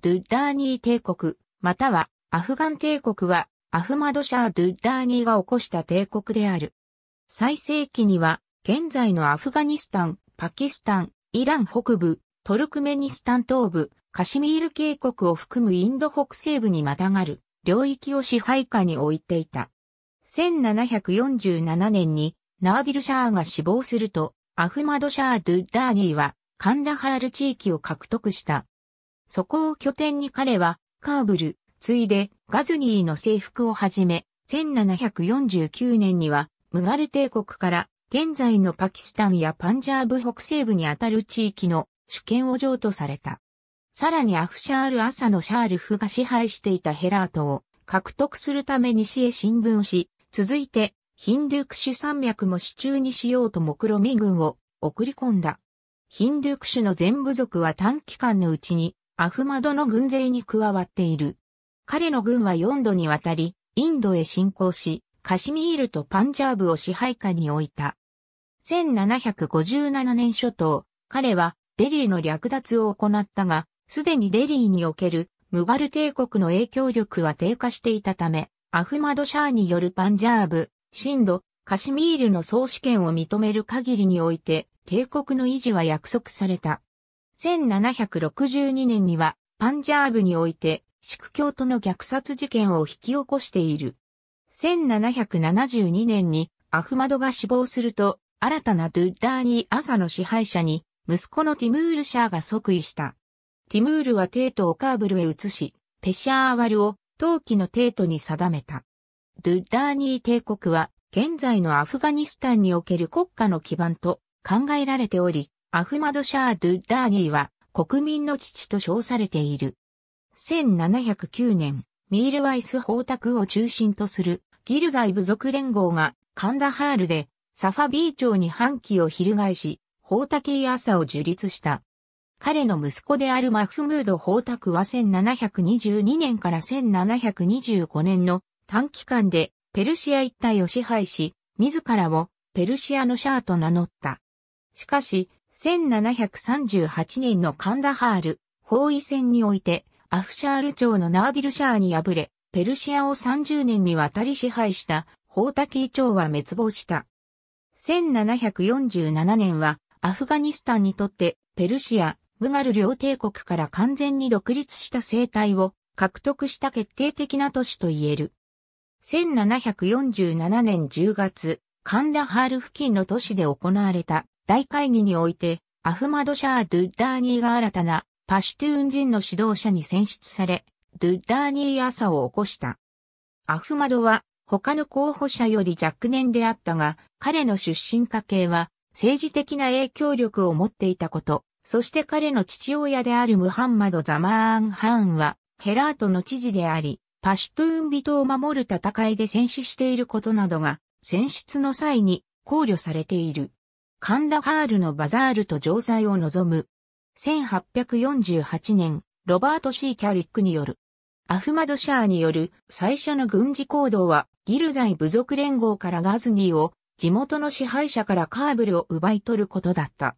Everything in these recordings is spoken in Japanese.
ドゥッダーニー帝国、またはアフガン帝国はアフマドシャー・ドゥッダーニーが起こした帝国である。最盛期には現在のアフガニスタン、パキスタン、イラン北部、トルクメニスタン東部、カシミール渓谷を含むインド北西部にまたがる領域を支配下に置いていた。1747年にナービルシャーが死亡すると、アフマドシャー・ドゥッダーニーはカンダハール地域を獲得した。そこを拠点に彼は、カーブル、ついで、ガズニーの征服をはじめ、1749年には、ムガル帝国から、現在のパキスタンやパンジャーブ北西部にあたる地域の主権を譲渡された。さらにアフシャール朝のシャールフが支配していたヘラートを獲得するため西へ進軍し、続いてヒンドゥークシュ山脈も手中にしようと目論見軍を送り込んだ。ヒンドゥークシュの全部族は短期間のうちにアフマドの軍勢に加わっている。彼の軍は4度にわたり、インドへ侵攻し、カシミールとパンジャーブを支配下に置いた。1757年初頭、彼はデリーの略奪を行ったが、すでにデリーにおけるムガル帝国の影響力は低下していたため、アフマドシャーによるパンジャーブ、シンド、カシミールの総主権を認める限りにおいて、帝国の維持は約束された。1762年にはパンジャーブにおいて、宿教徒の虐殺事件を引き起こしている。1772年にアフマドが死亡すると、新たなドゥッダーニー朝の支配者に、息子のティムールシャーが即位した。ティムールは帝都をカーブルへ移し、ペシャーアワルを陶器の帝都に定めた。ドゥッダーニー帝国は、現在のアフガニスタンにおける国家の基盤と考えられており、アフマド・シャー・ドゥダーニーは国民の父と称されている。1709年、ミールワイス法卓を中心とするギルザイ部族連合がカンダハールでサファビー町に反旗を翻し、法卓イアサを樹立した。彼の息子であるマフムード法卓は1722年から1725年の短期間でペルシア一帯を支配し、自らをペルシアのシャーと名乗った。しかし、1738年のカンダハール包囲戦において、アフシャール朝のナービルシャーに敗れ、ペルシアを30年にわたり支配したホータキー朝は滅亡した。1747年はアフガニスタンにとってペルシア、ムガル両帝国から完全に独立した生態を獲得した決定的な都市と言える。1747年10月、カンダハール付近の都市で行われた大会議において、アフマドシャー・ドゥッダーニーが新たなパシュトゥーン人の指導者に選出され、ドゥッダーニー朝を起こした。アフマドは他の候補者より若年であったが、彼の出身家系は政治的な影響力を持っていたこと、そして彼の父親であるムハンマド・ザマーン・ハーンは、ヘラートの知事であり、パシュトゥーン人を守る戦いで戦死していることなどが、選出の際に考慮されている。カンダハールのバザールと城塞を望む。1848年、ロバート・シー・キャリックによる。アフマド・シャーによる最初の軍事行動は、ギルザイ部族連合からガズニーを、地元の支配者からカーブルを奪い取ることだった。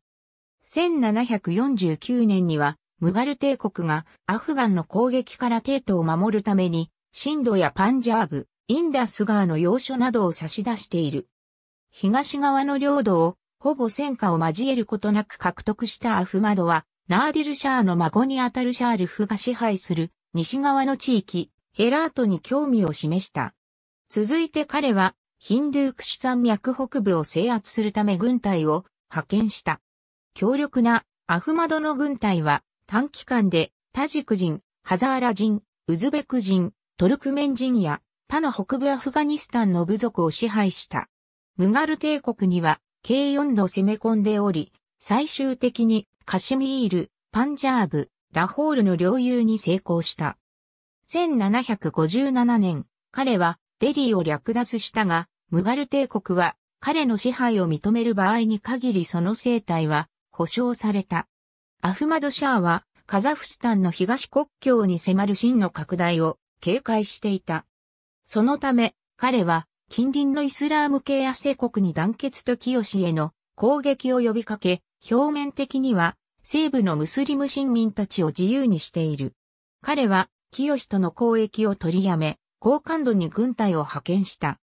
1749年には、ムガル帝国がアフガンの攻撃から帝都を守るために、シンドやパンジャーブ、インダス川の要所などを差し出している。東側の領土をほぼ戦火を交えることなく獲得したアフマドは、ナーディルシャーの孫にあたるシャールフが支配する西側の地域、ヘラートに興味を示した。続いて彼は、ヒンドゥークシ山脈北部を制圧するため軍隊を派遣した。強力なアフマドの軍隊は短期間でタジク人、ハザーラ人、ウズベク人、トルクメン人や他の北部アフガニスタンの部族を支配した。ムガル帝国には K4 の攻め込んでおり、最終的にカシミール、パンジャーブ、ラホールの領有に成功した。1757年、彼はデリーを略奪したが、ムガル帝国は彼の支配を認める場合に限りその生態は保障された。アフマドシャーはカザフスタンの東国境に迫る真の拡大を警戒していた。そのため、彼は近隣のイスラーム系アセ国に団結と清への攻撃を呼びかけ、表面的には西部のムスリム新民たちを自由にしている。彼は清との交易を取りやめ、高感度に軍隊を派遣した。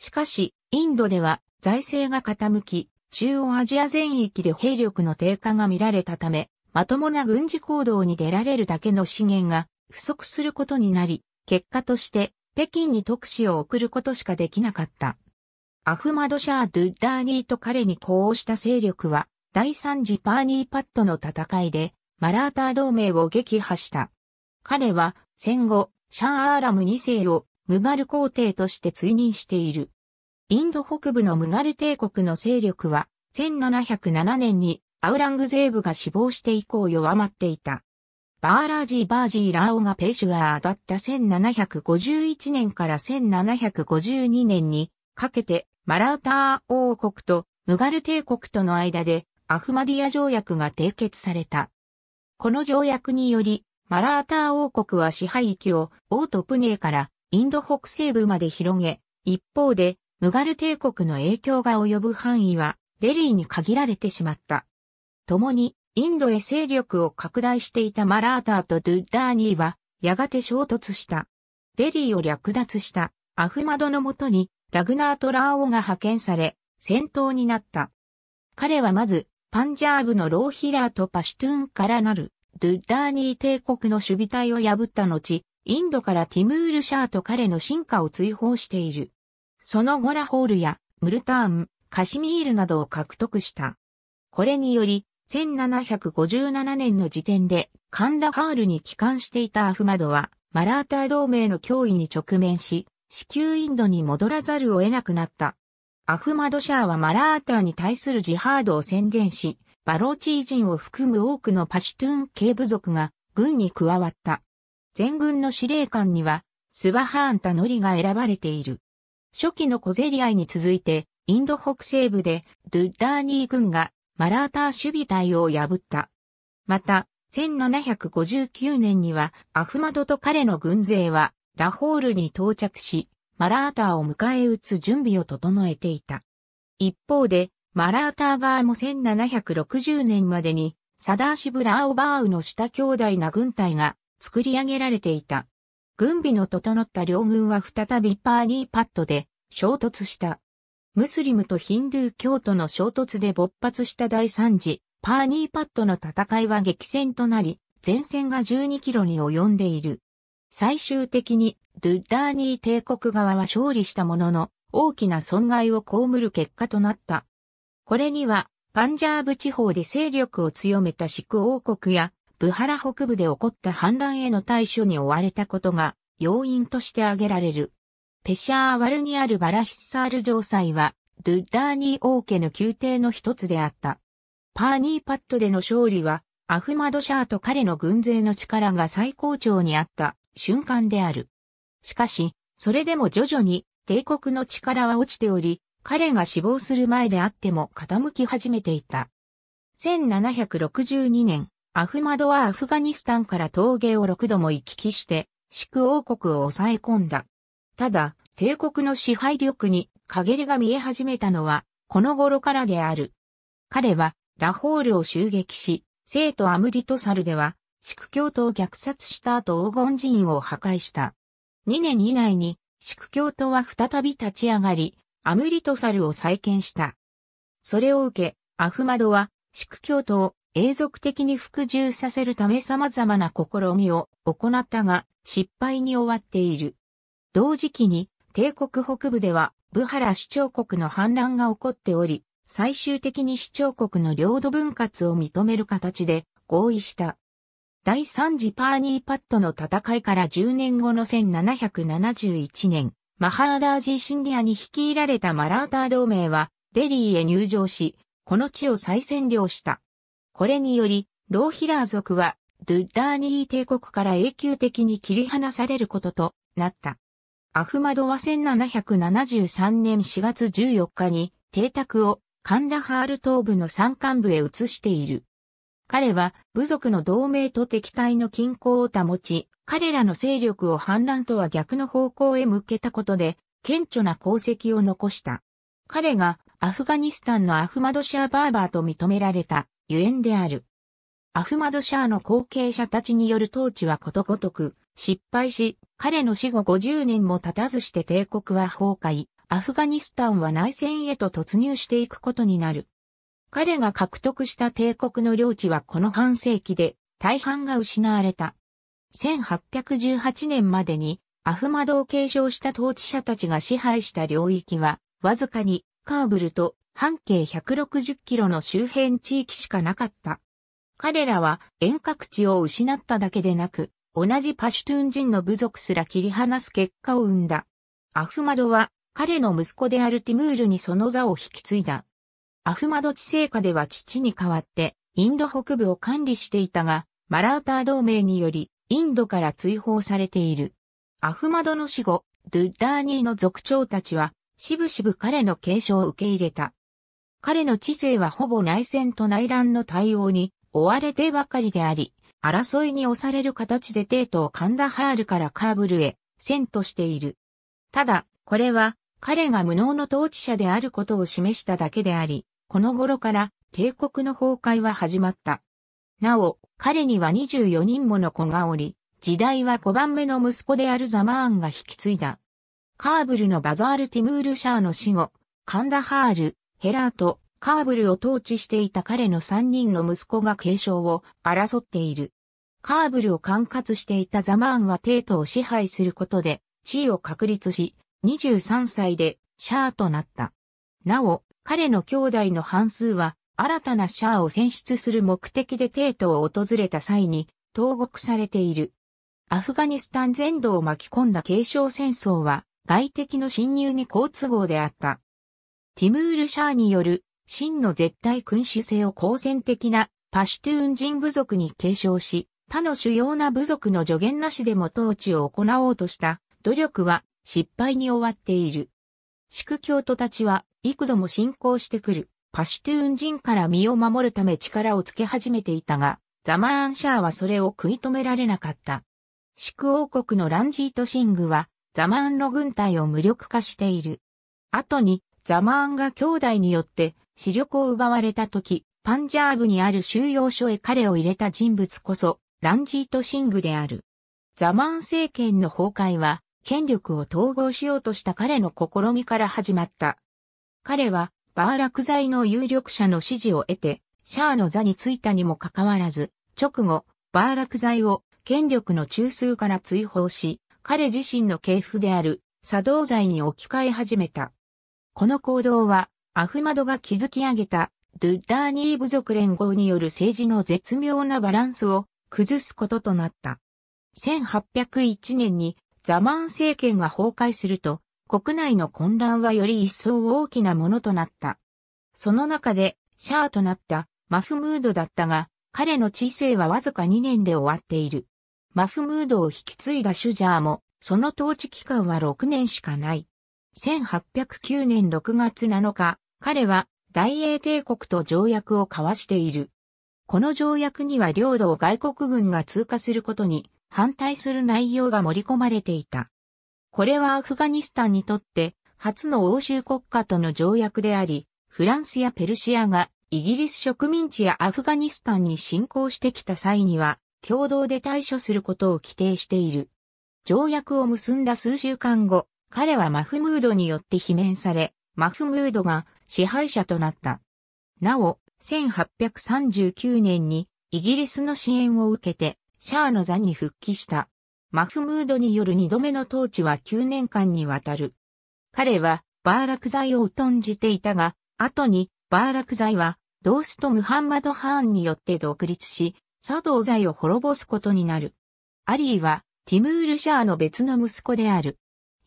しかし、インドでは財政が傾き、中央アジア全域で兵力の低下が見られたため、まともな軍事行動に出られるだけの資源が不足することになり、結果として北京に特使を送ることしかできなかった。アフマド・シャー・ドゥダーニーと彼に呼応した勢力は、第三次パーニーパットの戦いで、マラーター同盟を撃破した。彼は、戦後、シャー・アーラム2世を、ムガル皇帝として追認している。インド北部のムガル帝国の勢力は、1707年にアウラングゼーブが死亡して以降弱まっていた。バーラージー・バージー・ラオがペシュアーだった1751年から1752年にかけてマラーター王国とムガル帝国との間でアフマディア条約が締結された。この条約によりマラーター王国は支配域をオートプネーからインド北西部まで広げ、一方でムガル帝国の影響が及ぶ範囲はデリーに限られてしまった。共にインドへ勢力を拡大していたマラーターとドゥッダーニーは、やがて衝突した。デリーを略奪したアフマドのもとに、ラグナート・ラーオが派遣され、戦闘になった。彼はまず、パンジャーブのローヒラーとパシュトゥーンからなる、ドゥッダーニー帝国の守備隊を破った後、インドからティムール・シャーと彼の進化を追放している。その後ラホールや、ムルターン、カシミールなどを獲得した。これにより、1757年の時点でカンダハールに帰還していたアフマドはマラーター同盟の脅威に直面し、至急インドに戻らざるを得なくなった。アフマドシャーはマラーターに対するジハードを宣言し、バローチー人を含む多くのパシュトゥーン系部族が軍に加わった。全軍の司令官には、スバハーンタノリが選ばれている。初期の小競り合いに続いて、インド北西部で、ドゥッダーニー軍がマラーター守備隊を破った。また、1759年にはアフマドと彼の軍勢はラホールに到着し、マラーターを迎え撃つ準備を整えていた。一方で、マラーター側も1760年までに、サダーシブラーオバーウの下兄弟な軍隊が作り上げられていた。軍備の整った両軍は再びパーニーパッドで衝突した。ムスリムとヒンドゥー教徒の衝突で勃発した第3次、パーニーパッドの戦いは激戦となり、前線が12キロに及んでいる。最終的に、ドゥッダーニー帝国側は勝利したものの、大きな損害を被る結果となった。これには、パンジャーブ地方で勢力を強めたシク王国や、ブハラ北部で起こった反乱への対処に追われたことが、要因として挙げられる。ペシャーワルにあるバラヒッサール城塞は、ドゥッダーニー王家の宮廷の一つであった。パーニーパットでの勝利は、アフマドシャーと彼の軍勢の力が最高潮にあった瞬間である。しかし、それでも徐々に帝国の力は落ちており、彼が死亡する前であっても傾き始めていた。1762年、アフマドはアフガニスタンから峠を6度も行き来して、シク王国を抑え込んだ。ただ、帝国の支配力に陰りが見え始めたのは、この頃からである。彼は、ラホールを襲撃し、生徒アムリトサルでは、宿教徒を虐殺した後黄金寺院を破壊した。2年以内に、宿教徒は再び立ち上がり、アムリトサルを再建した。それを受け、アフマドは、宿教徒を永続的に服従させるため様々な試みを行ったが、失敗に終わっている。同時期に帝国北部ではブハラ主張国の反乱が起こっており、最終的に主張国の領土分割を認める形で合意した。第3次パーニーパッドの戦いから10年後の1771年、マハーダージーシンディアに率いられたマラーター同盟はデリーへ入場し、この地を再占領した。これにより、ローヒラー族はドゥッダーニー帝国から永久的に切り離されることとなった。アフマドは1773年4月14日に邸宅をカンダハール東部の山間部へ移している。彼は部族の同盟と敵対の均衡を保ち、彼らの勢力を反乱とは逆の方向へ向けたことで、顕著な功績を残した。彼がアフガニスタンのアフマドシャーバーバーと認められたゆえんである。アフマドシャーの後継者たちによる統治はことごとく、失敗し、彼の死後50年も経たずして帝国は崩壊、アフガニスタンは内戦へと突入していくことになる。彼が獲得した帝国の領地はこの半世紀で大半が失われた。1818年までにアフマドを継承した統治者たちが支配した領域はわずかにカーブルと半径160キロの周辺地域しかなかった。彼らは遠隔地を失っただけでなく、同じパシュトゥン人の部族すら切り離す結果を生んだ。アフマドは彼の息子であるティムールにその座を引き継いだ。アフマド治世下では父に代わってインド北部を管理していたが、マラーター同盟によりインドから追放されている。アフマドの死後、ドゥッダーニーの族長たちは、しぶしぶ彼の継承を受け入れた。彼の知性はほぼ内戦と内乱の対応に追われてばかりであり、争いに押される形で帝都をカンダハールからカーブルへ遷都している。ただ、これは彼が無能の統治者であることを示しただけであり、この頃から帝国の崩壊は始まった。なお、彼には24人もの子がおり、時代は5番目の息子であるザマーンが引き継いだ。カーブルのバザール・ティムール・シャーの死後、カンダハール、ヘラート、カーブルを統治していた彼の3人の息子が継承を争っている。カーブルを管轄していたザマーンは帝都を支配することで地位を確立し、23歳でシャアとなった。なお、彼の兄弟の半数は新たなシャアを選出する目的で帝都を訪れた際に投獄されている。アフガニスタン全土を巻き込んだ継承戦争は外敵の侵入に好都合であった。ティムール・シャアによる真の絶対君主制を好戦的なパシュトゥーン人部族に継承し、他の主要な部族の助言なしでも統治を行おうとした努力は失敗に終わっている。宿教徒たちは幾度も侵攻してくるパシトゥーン人から身を守るため力をつけ始めていたが、ザマーンシャーはそれを食い止められなかった。宿王国のランジートシングはザマーンの軍隊を無力化している。後にザマーンが兄弟によって視力を奪われた時、パンジャーブにある収容所へ彼を入れた人物こそ、ランジート・シングである。ザマン政権の崩壊は、権力を統合しようとした彼の試みから始まった。彼は、バーラク剤の有力者の支持を得て、シャアの座に就いたにもかかわらず、直後、バーラク剤を権力の中枢から追放し、彼自身の系譜である作動罪に置き換え始めた。この行動は、アフマドが築き上げたドゥッダーニー部族連合による政治の絶妙なバランスを崩すこととなった。1801年にザマン政権が崩壊すると、国内の混乱はより一層大きなものとなった。その中で、シャアとなったマフムードだったが、彼の知性はわずか2年で終わっている。マフムードを引き継いだシュジャーも、その統治期間は6年しかない。1809年6月7日、彼は大英帝国と条約を交わしている。この条約には領土を外国軍が通過することに反対する内容が盛り込まれていた。これはアフガニスタンにとって初の欧州国家との条約であり、フランスやペルシアがイギリス植民地やアフガニスタンに侵攻してきた際には共同で対処することを規定している。条約を結んだ数週間後、彼はマフムードによって罷免され、マフムードが支配者となった。なお、1839年にイギリスの支援を受けてシャーの座に復帰した。マフムードによる二度目の統治は9年間にわたる。彼はバーラクイを疎んじていたが、後にバーラクイはドースとムハンマド・ハーンによって独立し、ウザ罪を滅ぼすことになる。アリーはティムール・シャーの別の息子である。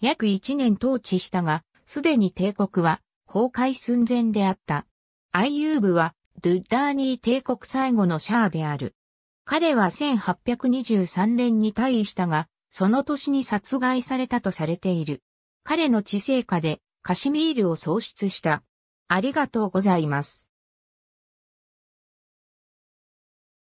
約1年統治したが、すでに帝国は崩壊寸前であった。アイユーブはドゥッダーニー帝国最後のシャアである。彼は1823年に退位したが、その年に殺害されたとされている。彼の治世下でカシミールを喪失した。ありがとうございます。